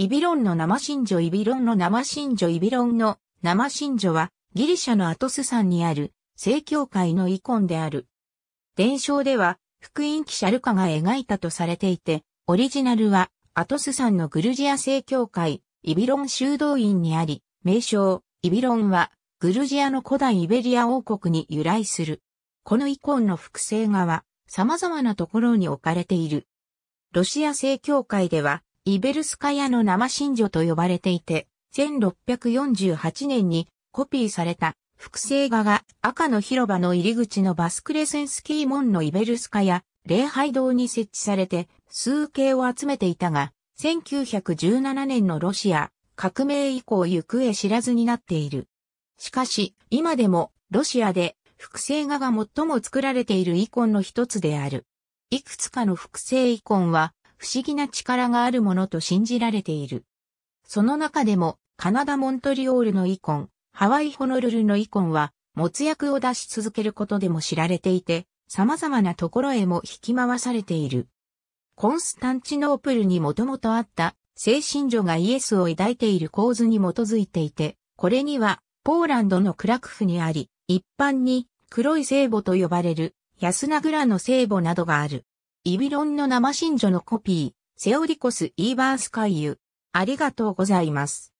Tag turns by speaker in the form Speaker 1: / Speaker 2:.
Speaker 1: イビロンの生信女イビロンの生信女イビロンの生信女はギリシャのアトス山にある聖教会のイコンである。伝承では福音記者ルカが描いたとされていて、オリジナルはアトス山のグルジア聖教会イビロン修道院にあり、名称イビロンはグルジアの古代イベリア王国に由来する。このイコンの複製画は様々なところに置かれている。ロシア聖教会ではイベルスカヤの生真珠と呼ばれていて、1648年にコピーされた複製画が赤の広場の入り口のバスクレセンスキー門のイベルスカヤ礼拝堂に設置されて数形を集めていたが、1917年のロシア革命以降行方知らずになっている。しかし、今でもロシアで複製画が最も作られているイコンの一つである。いくつかの複製イコンは不思議な力があるものと信じられている。その中でも、カナダ・モントリオールのイコン、ハワイ・ホノルルのイコンは、持つ薬を出し続けることでも知られていて、様々なところへも引き回されている。コンスタンチノープルにもともとあった精神女がイエスを抱いている構図に基づいていて、これにはポーランドのクラクフにあり、一般に黒い聖母と呼ばれる安名ラの聖母などがある。イビロンの生真女のコピー、セオリコス・イーバースイ遊。ありがとうございます。